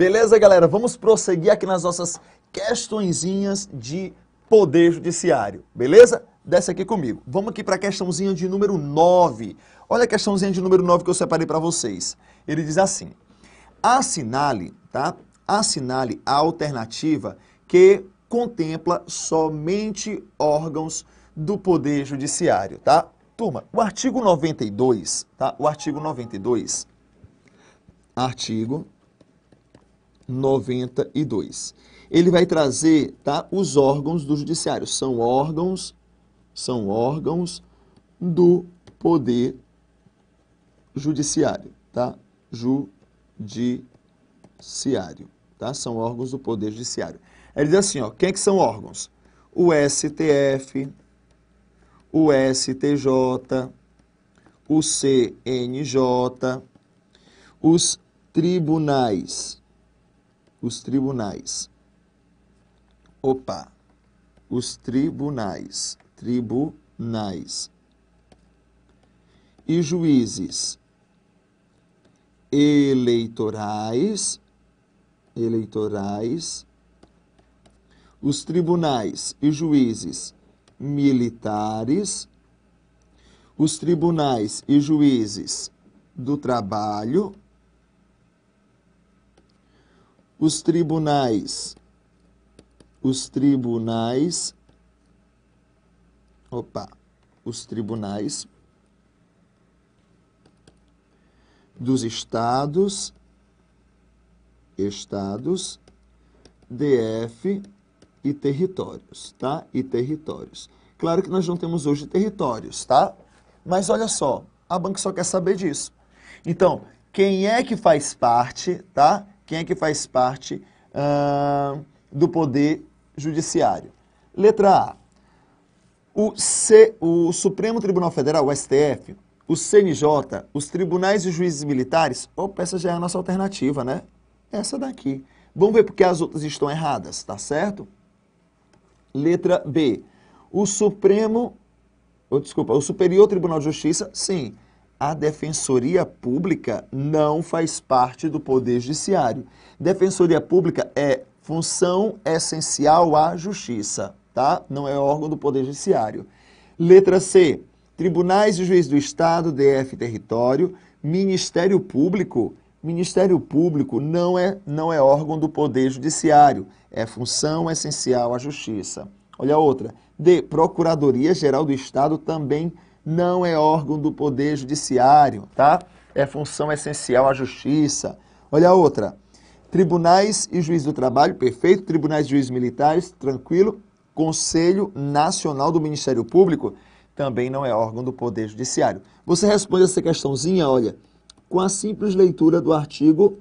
Beleza, galera? Vamos prosseguir aqui nas nossas questõezinhas de poder judiciário, beleza? Desce aqui comigo. Vamos aqui para a questãozinha de número 9. Olha a questãozinha de número 9 que eu separei para vocês. Ele diz assim, assinale, tá? Assinale a alternativa que contempla somente órgãos do Poder Judiciário, tá? Turma, o artigo 92, tá? O artigo 92, artigo 92. Ele vai trazer, tá, os órgãos do judiciário, são órgãos são órgãos do poder judiciário, tá? Judiciário, tá? São órgãos do poder judiciário. Ele diz assim, ó, quem é que são órgãos? O STF, o STJ, o CNJ, os tribunais os tribunais. Opa! Os tribunais, tribunais. E juízes eleitorais, eleitorais. Os tribunais e juízes militares, os tribunais e juízes do trabalho, os tribunais. Os tribunais. Opa, os tribunais dos estados, estados, DF e territórios, tá? E territórios. Claro que nós não temos hoje territórios, tá? Mas olha só, a banca só quer saber disso. Então, quem é que faz parte, tá? quem é que faz parte uh, do Poder Judiciário. Letra A. O, C, o Supremo Tribunal Federal, o STF, o CNJ, os tribunais e juízes militares, opa, essa já é a nossa alternativa, né? Essa daqui. Vamos ver porque as outras estão erradas, tá certo? Letra B. O Supremo, ou, oh, desculpa, o Superior Tribunal de Justiça, sim a Defensoria Pública não faz parte do Poder Judiciário. Defensoria Pública é função essencial à Justiça, tá? Não é órgão do Poder Judiciário. Letra C. Tribunais e juízes do Estado, DF Território, Ministério Público. Ministério Público não é, não é órgão do Poder Judiciário, é função essencial à Justiça. Olha a outra. D. Procuradoria Geral do Estado também não é órgão do Poder Judiciário, tá? É função essencial à Justiça. Olha a outra. Tribunais e juízes do trabalho, perfeito. Tribunais e juízes militares, tranquilo. Conselho Nacional do Ministério Público, também não é órgão do Poder Judiciário. Você responde essa questãozinha, olha, com a simples leitura do artigo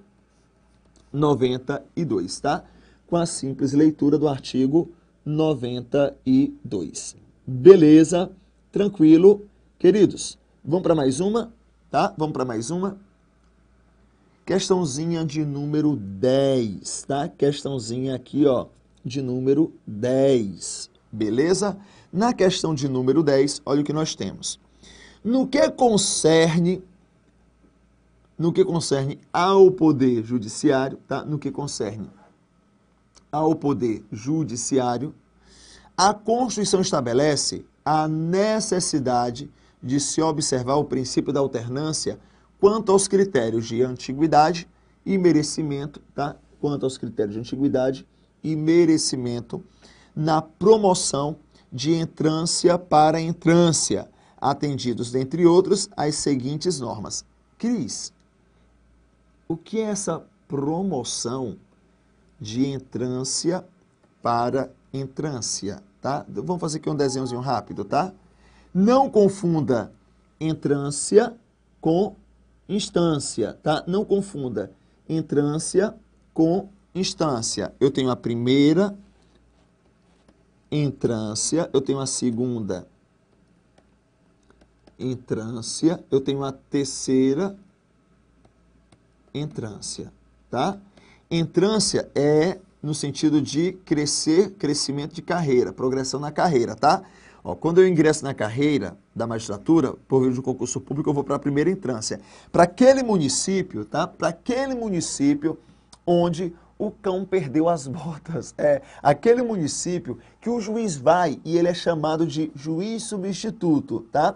92, tá? Com a simples leitura do artigo 92. Beleza? Tranquilo? Queridos, vamos para mais uma, tá? Vamos para mais uma. Questãozinha de número 10, tá? Questãozinha aqui, ó, de número 10. Beleza? Na questão de número 10, olha o que nós temos. No que concerne no que concerne ao poder judiciário, tá? No que concerne ao poder judiciário, a Constituição estabelece a necessidade de se observar o princípio da alternância quanto aos critérios de antiguidade e merecimento, tá? quanto aos critérios de antiguidade e merecimento na promoção de entrância para entrância, atendidos, dentre outros, as seguintes normas. Cris, o que é essa promoção de entrância para entrância? Tá? Vamos fazer aqui um desenhozinho rápido, tá? Não confunda entrância com instância, tá? Não confunda entrância com instância. Eu tenho a primeira entrância, eu tenho a segunda entrância, eu tenho a terceira entrância, tá? Entrância é no sentido de crescer, crescimento de carreira, progressão na carreira, tá? Ó, quando eu ingresso na carreira da magistratura, por meio de um concurso público, eu vou para a primeira entrância. Para aquele município, tá? Para aquele município onde o cão perdeu as botas. É aquele município que o juiz vai e ele é chamado de juiz substituto, tá?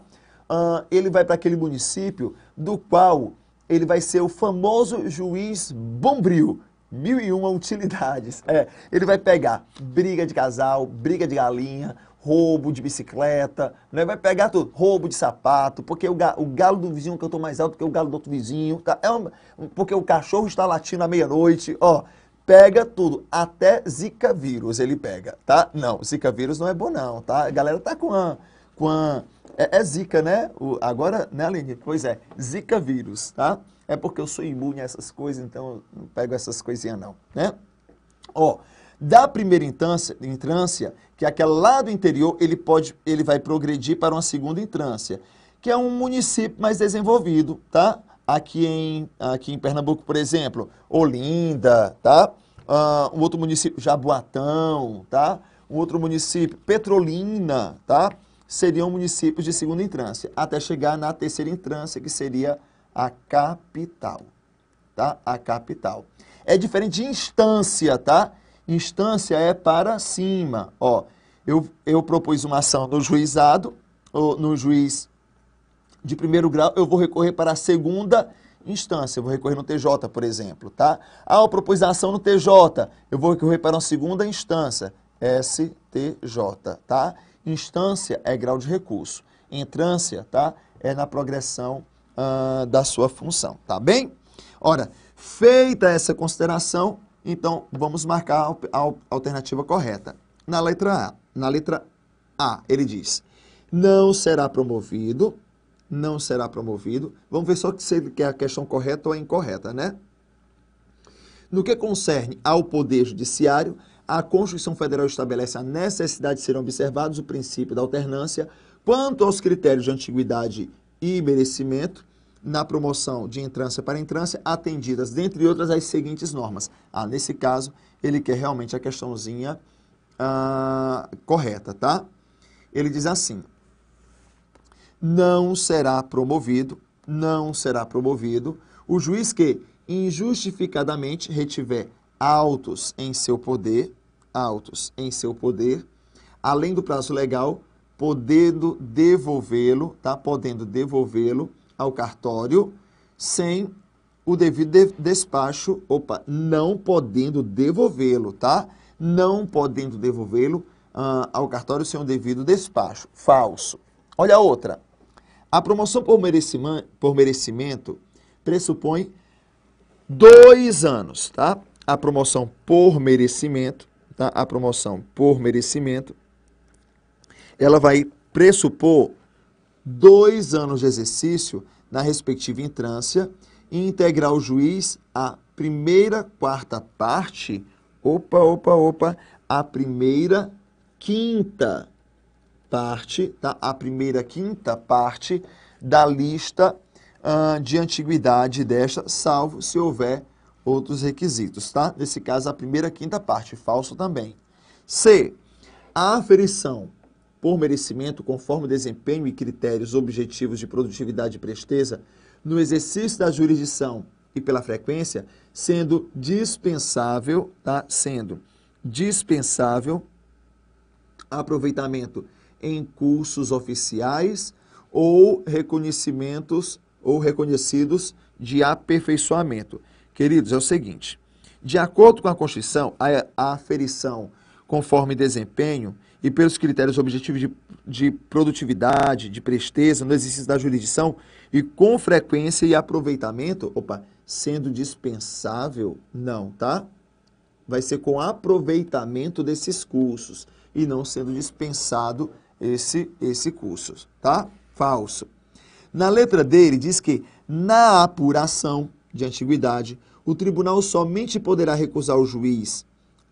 Uh, ele vai para aquele município do qual ele vai ser o famoso juiz bombril. Mil e uma utilidades. É, ele vai pegar briga de casal, briga de galinha, roubo de bicicleta, né? vai pegar tudo, roubo de sapato, porque o, ga, o galo do vizinho cantou mais alto que o galo do outro vizinho, tá? é uma, porque o cachorro está latindo à meia-noite, ó, pega tudo, até zika vírus ele pega, tá? Não, zika vírus não é bom não, tá? A galera tá com a, com a, é, é zika, né? O, agora, né, Aline? Pois é, zika vírus, tá? É porque eu sou imune a essas coisas, então eu não pego essas coisinhas não, né? Ó, oh, da primeira instância, entrância, que é aquela lá do interior, ele, pode, ele vai progredir para uma segunda entrância, que é um município mais desenvolvido, tá? Aqui em, aqui em Pernambuco, por exemplo, Olinda, tá? Uh, um outro município, Jaboatão, tá? Um outro município, Petrolina, tá? Seriam municípios de segunda entrância, até chegar na terceira entrância, que seria a capital, tá? A capital. É diferente de instância, tá? instância é para cima. Ó, eu, eu propus uma ação no juizado, ou no juiz de primeiro grau, eu vou recorrer para a segunda instância, eu vou recorrer no TJ, por exemplo, tá? Ah, eu propus a ação no TJ, eu vou recorrer para uma segunda instância, STJ, tá? Instância é grau de recurso, entrância, tá? É na progressão ah, da sua função, tá bem? Ora, feita essa consideração, então, vamos marcar a alternativa correta. Na letra A, na letra A, ele diz: não será promovido, não será promovido. Vamos ver só se é a questão correta ou a incorreta, né? No que concerne ao poder judiciário, a Constituição Federal estabelece a necessidade de serem observados o princípio da alternância quanto aos critérios de antiguidade e merecimento, na promoção de entrância para entrância, atendidas, dentre outras, as seguintes normas. Ah, nesse caso, ele quer realmente a questãozinha ah, correta, tá? Ele diz assim, não será promovido, não será promovido o juiz que injustificadamente retiver autos em seu poder, autos em seu poder, além do prazo legal, podendo devolvê-lo, tá? Podendo devolvê-lo ao cartório sem o devido despacho, opa, não podendo devolvê-lo, tá? Não podendo devolvê-lo uh, ao cartório sem o devido despacho. Falso. Olha a outra. A promoção por, por merecimento pressupõe dois anos, tá? A promoção por merecimento, tá? A promoção por merecimento, ela vai pressupor dois anos de exercício na respectiva entrância e integrar o juiz a primeira quarta parte, opa, opa, opa, a primeira quinta parte, tá? a primeira quinta parte da lista uh, de antiguidade desta, salvo se houver outros requisitos, tá? Nesse caso, a primeira quinta parte, falso também. C. A aferição por merecimento, conforme o desempenho e critérios objetivos de produtividade e presteza, no exercício da jurisdição e pela frequência, sendo dispensável, tá? Sendo dispensável aproveitamento em cursos oficiais ou reconhecimentos ou reconhecidos de aperfeiçoamento. Queridos, é o seguinte: de acordo com a Constituição, a aferição conforme desempenho e pelos critérios objetivos de, de produtividade, de presteza no exercício da jurisdição e com frequência e aproveitamento, opa, sendo dispensável, não, tá? Vai ser com aproveitamento desses cursos e não sendo dispensado esse, esse curso, tá? Falso. Na letra D, ele diz que na apuração de antiguidade, o tribunal somente poderá recusar o juiz,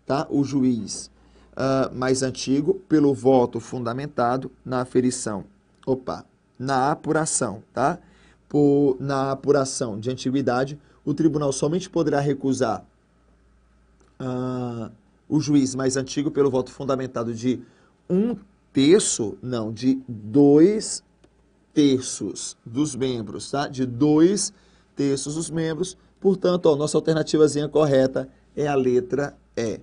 tá? O juiz uh, mais antigo pelo voto fundamentado na aferição. Opa, na apuração, tá? Por, na apuração de antiguidade, o tribunal somente poderá recusar uh, o juiz mais antigo pelo voto fundamentado de um terço, não, de dois terços dos membros, tá? De dois terços dos membros. Portanto, a nossa alternativazinha correta é a letra E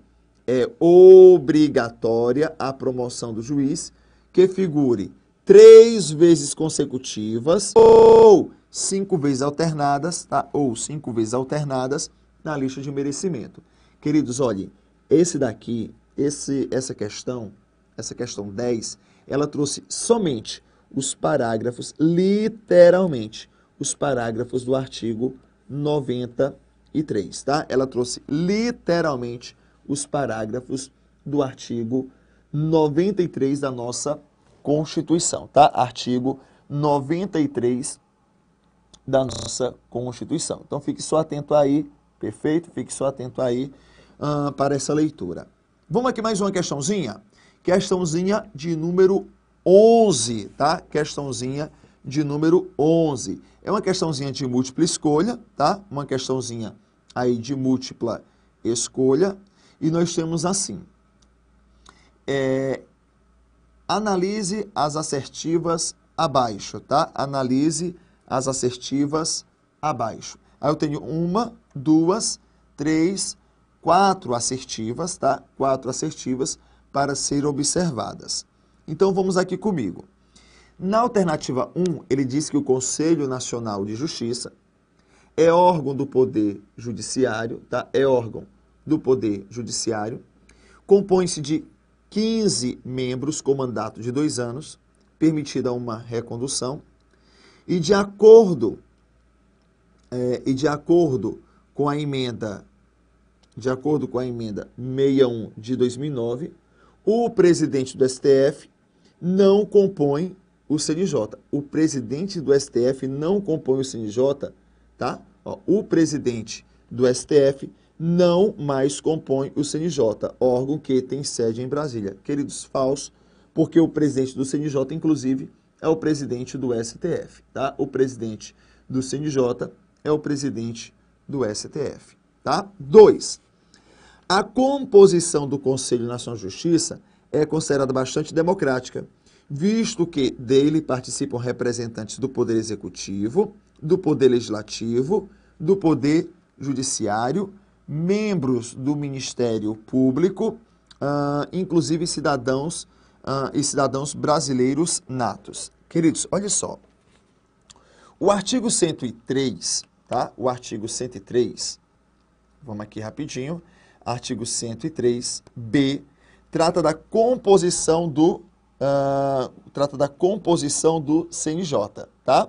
é obrigatória a promoção do juiz que figure três vezes consecutivas ou cinco vezes alternadas, tá? Ou cinco vezes alternadas na lista de merecimento. Queridos, olhem, esse daqui, esse, essa questão, essa questão 10, ela trouxe somente os parágrafos, literalmente, os parágrafos do artigo 93, tá? Ela trouxe literalmente os parágrafos do artigo 93 da nossa Constituição, tá? Artigo 93 da nossa Constituição. Então fique só atento aí, perfeito? Fique só atento aí uh, para essa leitura. Vamos aqui mais uma questãozinha? Questãozinha de número 11, tá? Questãozinha de número 11. É uma questãozinha de múltipla escolha, tá? Uma questãozinha aí de múltipla escolha. E nós temos assim: é, analise as assertivas abaixo, tá? Analise as assertivas abaixo. Aí eu tenho uma, duas, três, quatro assertivas, tá? Quatro assertivas para serem observadas. Então vamos aqui comigo. Na alternativa 1, ele diz que o Conselho Nacional de Justiça é órgão do Poder Judiciário, tá? É órgão do Poder Judiciário, compõe-se de 15 membros com mandato de dois anos, permitida uma recondução, e de acordo, é, e de acordo com a emenda, de acordo com a emenda 61 de 2009, o presidente do STF não compõe o CNJ. O presidente do STF não compõe o CNJ, tá? Ó, o presidente do STF não mais compõe o CNJ, órgão que tem sede em Brasília. Queridos, falso, porque o presidente do CNJ, inclusive, é o presidente do STF, tá? O presidente do CNJ é o presidente do STF, tá? 2. A composição do Conselho Nacional de Justiça é considerada bastante democrática, visto que dele participam representantes do Poder Executivo, do Poder Legislativo, do Poder Judiciário membros do Ministério Público, uh, inclusive cidadãos uh, e cidadãos brasileiros natos. Queridos, olha só. O artigo 103, tá? O artigo 103, vamos aqui rapidinho. Artigo 103b trata da composição do uh, trata da composição do CNJ, tá?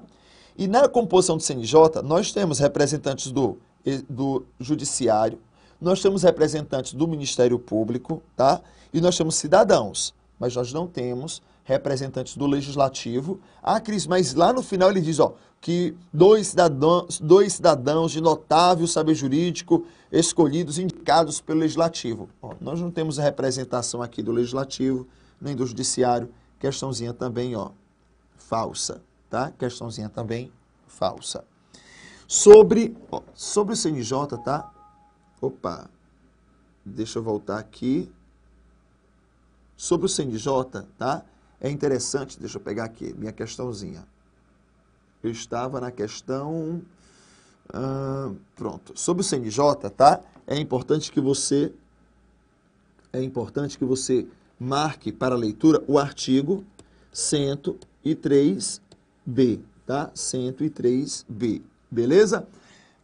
E na composição do CNJ nós temos representantes do do Judiciário, nós temos representantes do Ministério Público, tá? E nós temos cidadãos, mas nós não temos representantes do Legislativo. Ah, Cris, mas lá no final ele diz, ó, que dois cidadãos, dois cidadãos de notável saber jurídico escolhidos, indicados pelo Legislativo. Ó, nós não temos a representação aqui do Legislativo, nem do Judiciário. Questãozinha também, ó, falsa, tá? Questãozinha também falsa. Sobre, ó, sobre o CNJ, tá? Opa, deixa eu voltar aqui. Sobre o CNJ, tá? É interessante, deixa eu pegar aqui minha questãozinha. Eu estava na questão... pronto. Sobre o CNJ, tá? É importante que você... É importante que você marque para leitura o artigo 103B, tá? 103B. Beleza?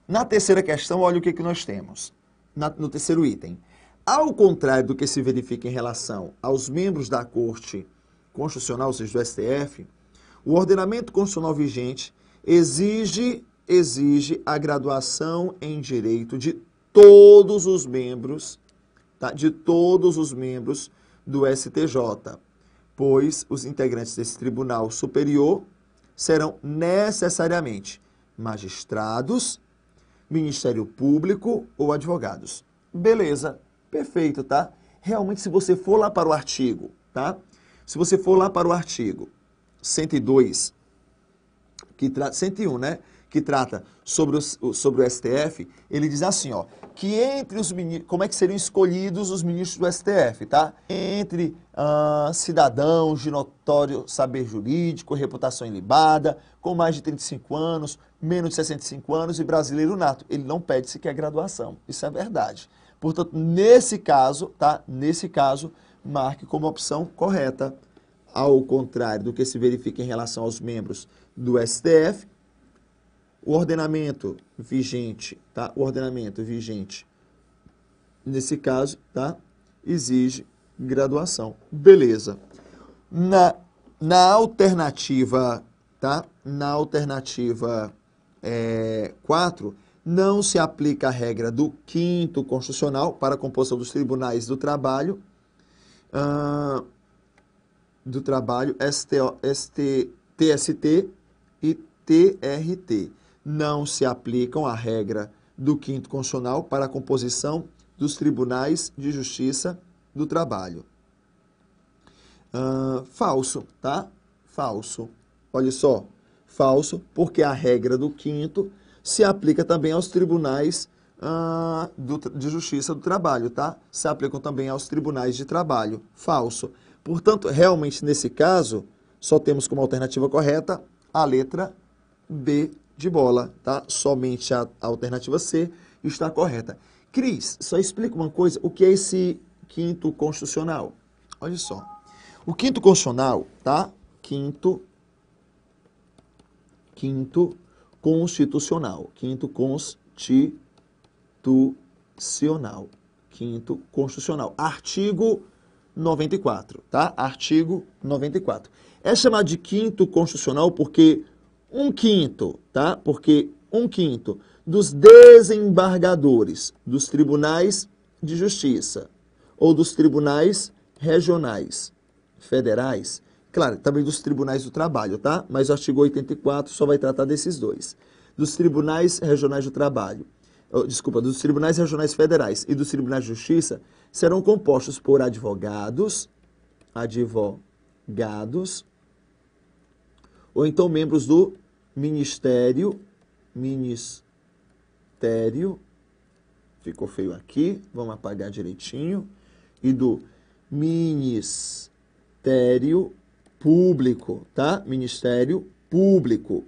Na terceira questão, olha o que, que nós temos. Na, no terceiro item. Ao contrário do que se verifica em relação aos membros da Corte Constitucional, ou seja, do STF, o ordenamento constitucional vigente exige, exige a graduação em direito de todos os membros, tá? de todos os membros do STJ, pois os integrantes desse Tribunal Superior serão necessariamente magistrados, Ministério Público ou advogados. Beleza, perfeito, tá? Realmente, se você for lá para o artigo, tá? Se você for lá para o artigo 102, que tra... 101, né? Que trata sobre, os, sobre o STF, ele diz assim, ó, que entre os ministros, como é que seriam escolhidos os ministros do STF, tá? Entre ah, cidadãos de notório saber jurídico, reputação ilibada, com mais de 35 anos, menos de 65 anos e brasileiro nato. Ele não pede sequer graduação. Isso é verdade. Portanto, nesse caso, tá? Nesse caso, marque como opção correta. Ao contrário do que se verifica em relação aos membros do STF, o ordenamento vigente, tá? O ordenamento vigente nesse caso, tá? Exige graduação. Beleza. Na na alternativa, tá? Na alternativa é, 4, não se aplica a regra do quinto constitucional para a composição dos tribunais do trabalho, do trabalho STO, ST, TST e TRT. Não se aplicam a regra do quinto constitucional para a composição dos tribunais de justiça do trabalho. falso, tá? Falso. Olha só, falso, porque a regra do quinto se aplica também aos tribunais ah, do, de justiça do trabalho, tá? Se aplicam também aos tribunais de trabalho, falso. Portanto, realmente nesse caso, só temos como alternativa correta a letra B de bola, tá? Somente a, a alternativa C está correta. Cris, só explica uma coisa, o que é esse quinto constitucional? Olha só. O quinto constitucional, tá? Quinto quinto constitucional, quinto constitucional, quinto constitucional, artigo 94, tá? Artigo 94. É chamado de quinto constitucional porque um quinto, tá? Porque um quinto dos desembargadores dos tribunais de justiça ou dos tribunais regionais federais Claro, também dos tribunais do trabalho, tá? Mas o artigo 84 só vai tratar desses dois. Dos tribunais regionais do trabalho, oh, desculpa, dos tribunais regionais federais e dos tribunais de justiça serão compostos por advogados, advogados, ou então membros do Ministério, Ministério, ficou feio aqui, vamos apagar direitinho, e do Ministério Público, tá? Ministério Público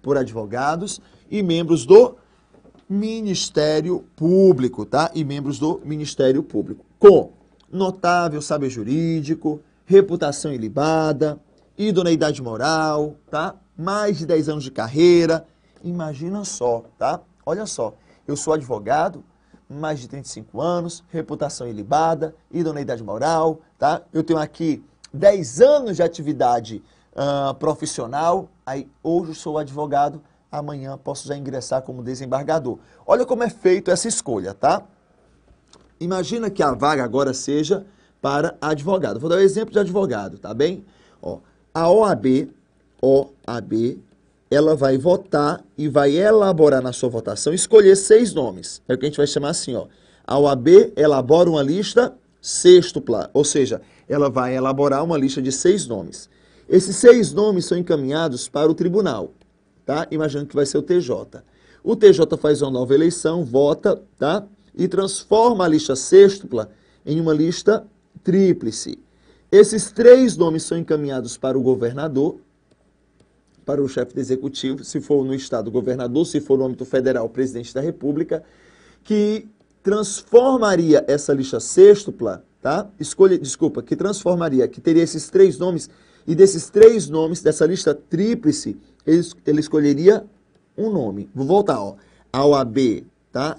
por advogados e membros do Ministério Público, tá? E membros do Ministério Público. Com notável saber jurídico, reputação ilibada, idoneidade moral, tá? Mais de 10 anos de carreira. Imagina só, tá? Olha só, eu sou advogado, mais de 35 anos, reputação ilibada, idoneidade moral, tá? Eu tenho aqui 10 anos de atividade uh, profissional, aí hoje sou advogado, amanhã posso já ingressar como desembargador. Olha como é feito essa escolha, tá? Imagina que a vaga agora seja para advogado. Vou dar o um exemplo de advogado, tá bem? Ó, a OAB, OAB, ela vai votar e vai elaborar na sua votação, escolher seis nomes. É o que a gente vai chamar assim, ó. A OAB elabora uma lista sextupla, ou seja, ela vai elaborar uma lista de seis nomes. Esses seis nomes são encaminhados para o tribunal, tá? Imaginando que vai ser o TJ. O TJ faz uma nova eleição, vota, tá? E transforma a lista sextupla em uma lista tríplice. Esses três nomes são encaminhados para o governador, para o chefe do executivo, se for no estado, governador, se for no âmbito federal, presidente da República, que transformaria essa lista sextupla, tá? Escolha, desculpa, que transformaria, que teria esses três nomes, e desses três nomes, dessa lista tríplice, ele, ele escolheria um nome. Vou voltar, ó. A OAB, tá?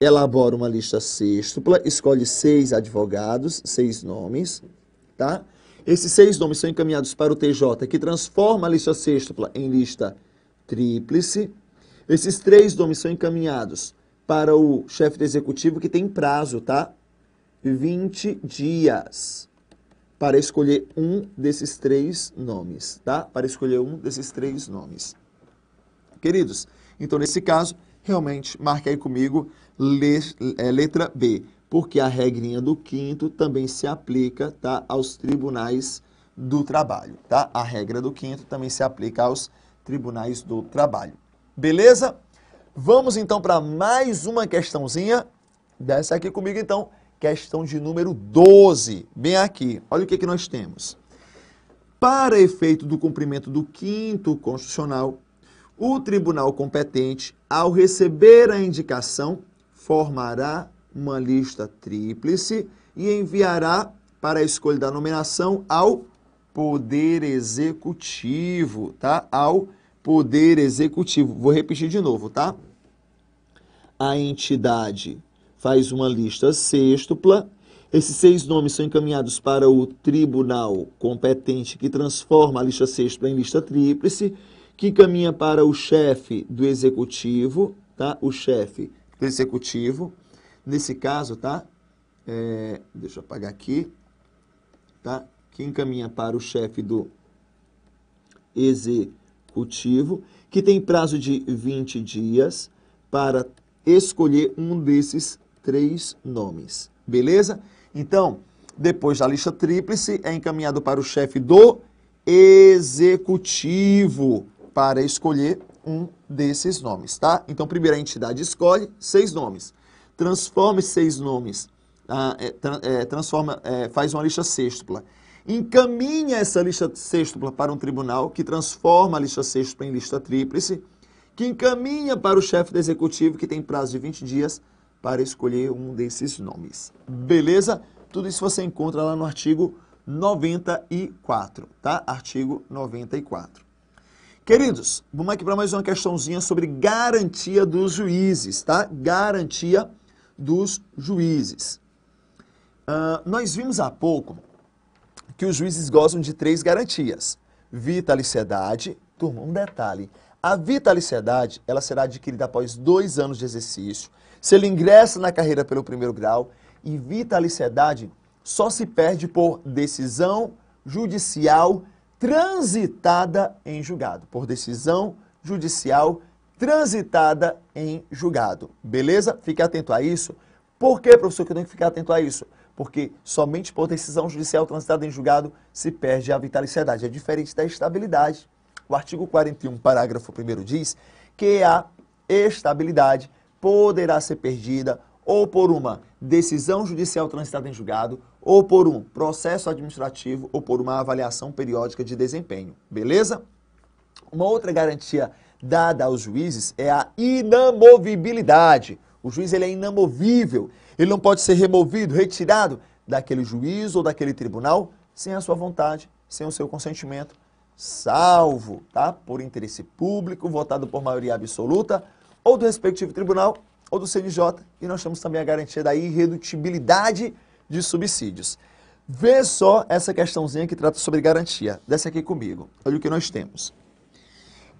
Elabora uma lista sextupla, escolhe seis advogados, seis nomes, tá? Esses seis nomes são encaminhados para o TJ, que transforma a lista sextupla em lista tríplice. Esses três nomes são encaminhados para o chefe do executivo que tem prazo, tá? 20 dias para escolher um desses três nomes, tá? Para escolher um desses três nomes. Queridos, então nesse caso, realmente, marque aí comigo é, letra B, porque a regrinha do quinto também se aplica, tá? Aos tribunais do trabalho, tá? A regra do quinto também se aplica aos tribunais do trabalho. Beleza? Vamos então para mais uma questãozinha. Desce aqui comigo então, questão de número 12. Bem aqui, olha o que, que nós temos. Para efeito do cumprimento do quinto constitucional, o tribunal competente, ao receber a indicação, formará uma lista tríplice e enviará para a escolha da nomeação ao Poder Executivo, tá? Ao poder executivo. Vou repetir de novo, tá? A entidade faz uma lista sextupla. Esses seis nomes são encaminhados para o tribunal competente que transforma a lista sextupla em lista tríplice, que encaminha para o chefe do executivo, tá? O chefe do executivo. Nesse caso, tá? É, deixa eu apagar aqui, tá? Que encaminha para o chefe do executivo cultivo, que tem prazo de 20 dias para escolher um desses três nomes. Beleza? Então, depois da lista tríplice, é encaminhado para o chefe do executivo para escolher um desses nomes, tá? Então, primeiro a entidade escolhe seis nomes. Transforma seis nomes, ah, é, tra é, transforma, é, faz uma lista sextupla encaminha essa lista sextupla para um tribunal, que transforma a lista sextupla em lista tríplice, que encaminha para o chefe do executivo, que tem prazo de 20 dias, para escolher um desses nomes. Beleza? Tudo isso você encontra lá no artigo 94, tá? Artigo 94. Queridos, vamos aqui para mais uma questãozinha sobre garantia dos juízes, tá? Garantia dos juízes. Uh, nós vimos há pouco que os juízes gozam de três garantias. Vitaliciedade, turma, um detalhe. A vitaliciedade, ela será adquirida após dois anos de exercício, se ele ingressa na carreira pelo primeiro grau, e vitaliciedade só se perde por decisão judicial transitada em julgado. Por decisão judicial transitada em julgado. Beleza? Fique atento a isso. Por que, professor, que eu tenho que ficar atento a isso? porque somente por decisão judicial transitada em julgado se perde a vitaliciedade. É diferente da estabilidade. O artigo 41, parágrafo 1 diz que a estabilidade poderá ser perdida ou por uma decisão judicial transitada em julgado, ou por um processo administrativo, ou por uma avaliação periódica de desempenho. Beleza? Uma outra garantia dada aos juízes é a inamovibilidade. O juiz ele é inamovível, ele não pode ser removido, retirado daquele juiz ou daquele tribunal sem a sua vontade, sem o seu consentimento, salvo tá? por interesse público, votado por maioria absoluta, ou do respectivo tribunal ou do CNJ, e nós temos também a garantia da irredutibilidade de subsídios. Vê só essa questãozinha que trata sobre garantia. Desce aqui comigo. Olha o que nós temos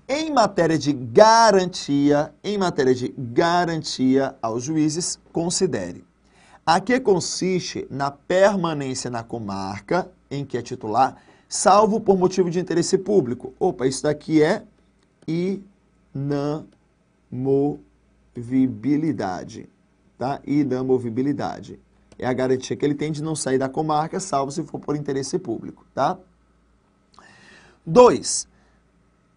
em matéria de garantia, em matéria de garantia aos juízes, considere. A que consiste na permanência na comarca em que é titular, salvo por motivo de interesse público. Opa, isso daqui é inamovibilidade, tá? Inamovibilidade. É a garantia que ele tem de não sair da comarca, salvo se for por interesse público, tá? 2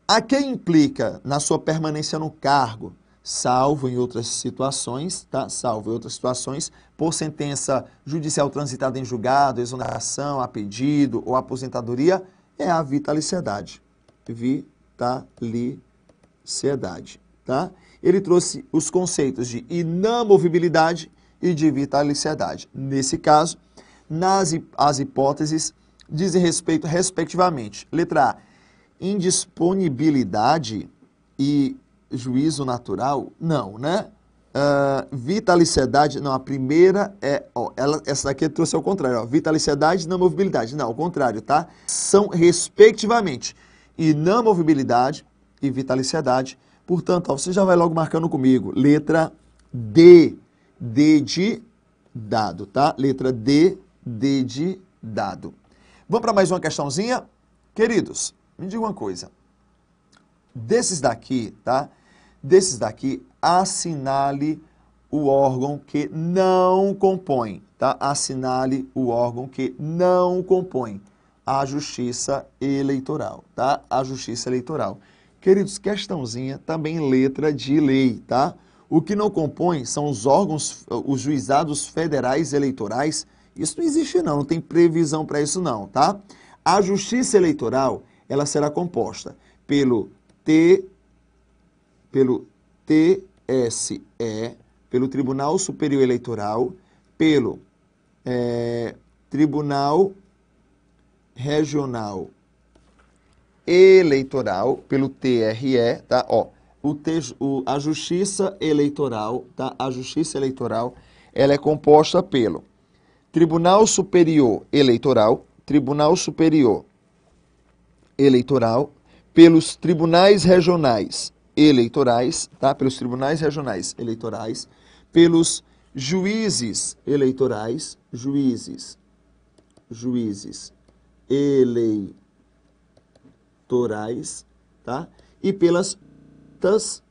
a que implica na sua permanência no cargo, salvo em outras situações, tá? Salvo em outras situações, por sentença judicial transitada em julgado, exoneração, a pedido ou aposentadoria, é a vitaliciedade. Vitaliciedade, tá? Ele trouxe os conceitos de inamovibilidade e de vitaliciedade. Nesse caso, nas, as hipóteses dizem respeito, respectivamente, letra A, indisponibilidade e juízo natural? Não, né? Uh, ah, vitalicidade, não, a primeira é, ó, ela, essa daqui trouxe ao contrário, ó, vitalicidade e não movibilidade, não, ao contrário, tá? São respectivamente e não movibilidade e vitalicidade, portanto, ó, você já vai logo marcando comigo, letra D, D de dado, tá? Letra D, D de dado. Vamos para mais uma questãozinha? Queridos, me diga uma coisa. Desses daqui, tá? Desses daqui, assinale o órgão que não compõe, tá? Assinale o órgão que não compõe a Justiça Eleitoral, tá? A Justiça Eleitoral. Queridos, questãozinha, também letra de lei, tá? O que não compõe são os órgãos, os juizados federais eleitorais. Isso não existe não, não tem previsão para isso não, tá? A Justiça Eleitoral ela será composta pelo T, pelo TSE, pelo Tribunal Superior Eleitoral, pelo é, Tribunal Regional Eleitoral, pelo TRE, tá? Ó, o, te, o, a Justiça Eleitoral, tá? A Justiça Eleitoral, ela é composta pelo Tribunal Superior Eleitoral, Tribunal Superior eleitoral pelos tribunais regionais eleitorais, tá? Pelos tribunais regionais eleitorais, pelos juízes eleitorais, juízes, juízes eleitorais, tá? E pelas tas,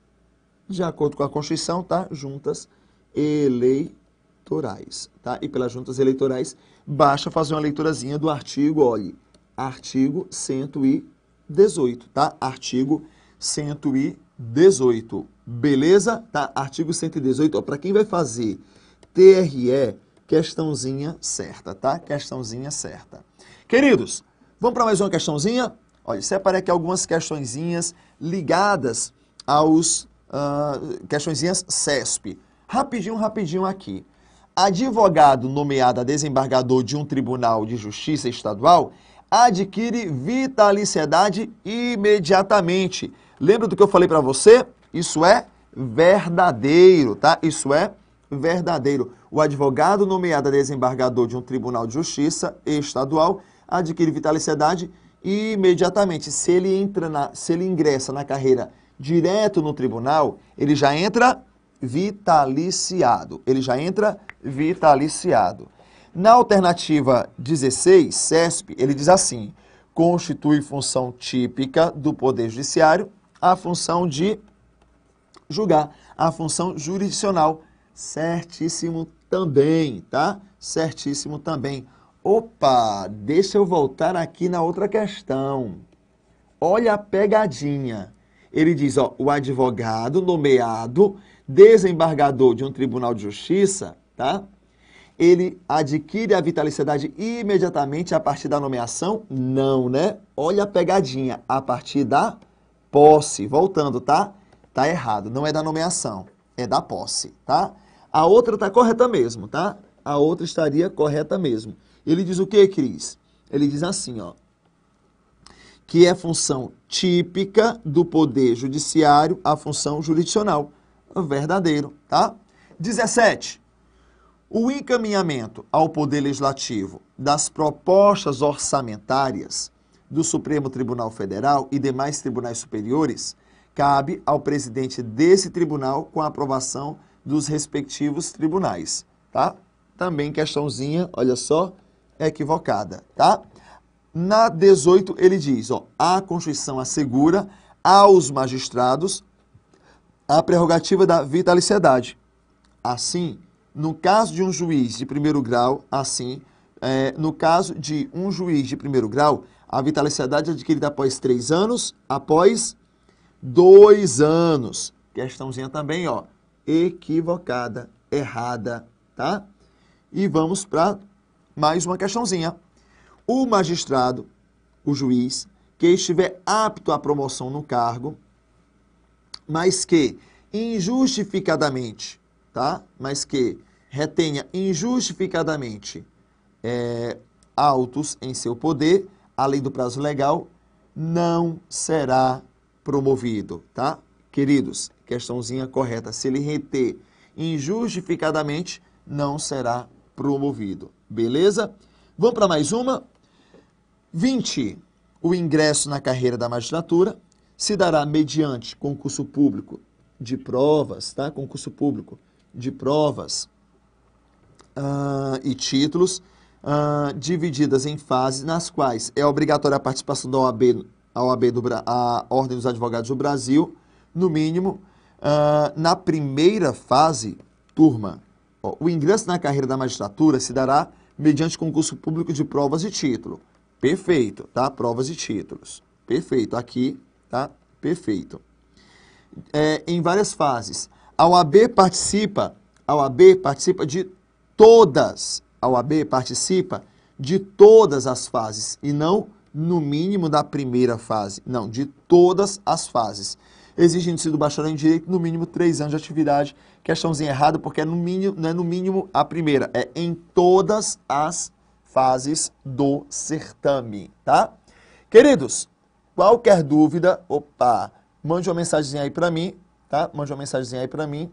de acordo com a Constituição, tá? Juntas eleitorais, tá? E pelas juntas eleitorais, basta fazer uma leiturazinha do artigo, olhe, Artigo 118, tá? Artigo 118. Beleza? Tá? Artigo 118, ó, para quem vai fazer TRE, questãozinha certa, tá? Questãozinha certa. Queridos, vamos para mais uma questãozinha? Olha, separei aqui algumas questõezinhas ligadas aos uh, questõezinhas CESP. Rapidinho, rapidinho aqui. Advogado nomeado a desembargador de um tribunal de justiça estadual adquire vitaliciedade imediatamente. Lembra do que eu falei para você? Isso é verdadeiro, tá? Isso é verdadeiro. O advogado nomeado desembargador de um tribunal de justiça estadual adquire vitaliciedade imediatamente. Se ele entra na, se ele ingressa na carreira direto no tribunal, ele já entra vitaliciado. Ele já entra vitaliciado. Na alternativa 16, CESP, ele diz assim: constitui função típica do Poder Judiciário a função de julgar, a função jurisdicional. Certíssimo também, tá? Certíssimo também. Opa, deixa eu voltar aqui na outra questão. Olha a pegadinha. Ele diz, ó, o advogado nomeado desembargador de um tribunal de justiça, tá? ele adquire a vitaliciedade imediatamente a partir da nomeação? Não, né? Olha a pegadinha, a partir da posse. Voltando, tá? Tá errado, não é da nomeação, é da posse, tá? A outra tá correta mesmo, tá? A outra estaria correta mesmo. Ele diz o que, Cris? Ele diz assim, ó, que é função típica do poder judiciário, a função jurisdicional. Verdadeiro, tá? 17. O encaminhamento ao Poder Legislativo das propostas orçamentárias do Supremo Tribunal Federal e demais tribunais superiores cabe ao presidente desse tribunal com a aprovação dos respectivos tribunais, tá? Também questãozinha, olha só, equivocada, tá? Na 18 ele diz, ó, a Constituição assegura aos magistrados a prerrogativa da vitaliciedade. Assim, no caso de um juiz de primeiro grau, assim, é, no caso de um juiz de primeiro grau, a vitaliciedade é adquirida após três anos, após dois anos. Questãozinha também, ó, equivocada, errada, tá? E vamos para mais uma questãozinha. O magistrado, o juiz, que estiver apto à promoção no cargo, mas que injustificadamente tá? mas que retenha injustificadamente é, autos em seu poder, além do prazo legal, não será promovido, tá? Queridos, questãozinha correta. Se ele reter injustificadamente, não será promovido. Beleza? Vamos para mais uma. 20. O ingresso na carreira da magistratura se dará mediante concurso público de provas, tá? Concurso público de provas uh, e títulos, uh, divididas em fases nas quais é obrigatória a participação da OAB, a OAB do, a Ordem dos Advogados do Brasil, no mínimo, uh, na primeira fase, turma, ó, o ingresso na carreira da magistratura se dará mediante concurso público de provas e título. Perfeito, tá? Provas e títulos. Perfeito, aqui, tá? Perfeito. É, em várias fases. A OAB participa, a OAB participa de todas, a OAB participa de todas as fases e não no mínimo da primeira fase, não, de todas as fases. Exigindo-se do bacharel em direito no mínimo três anos de atividade. Questãozinha errada, porque é no mínimo, não é no mínimo a primeira, é em todas as fases do certame, tá? Queridos, qualquer dúvida, opa, mande uma mensagem aí para mim tá? Mande uma mensagem aí para mim.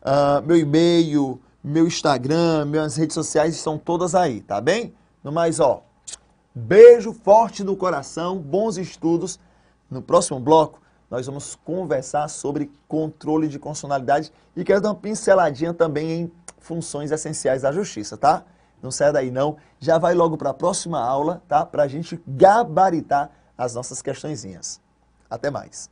Uh, meu e-mail, meu Instagram, minhas redes sociais estão todas aí, tá bem? No mais, ó, beijo forte do coração, bons estudos. No próximo bloco, nós vamos conversar sobre controle de constitucionalidade e quero dar uma pinceladinha também em funções essenciais da justiça, tá? Não sai daí não, já vai logo para a próxima aula, tá? Para a gente gabaritar as nossas questõezinhas. Até mais!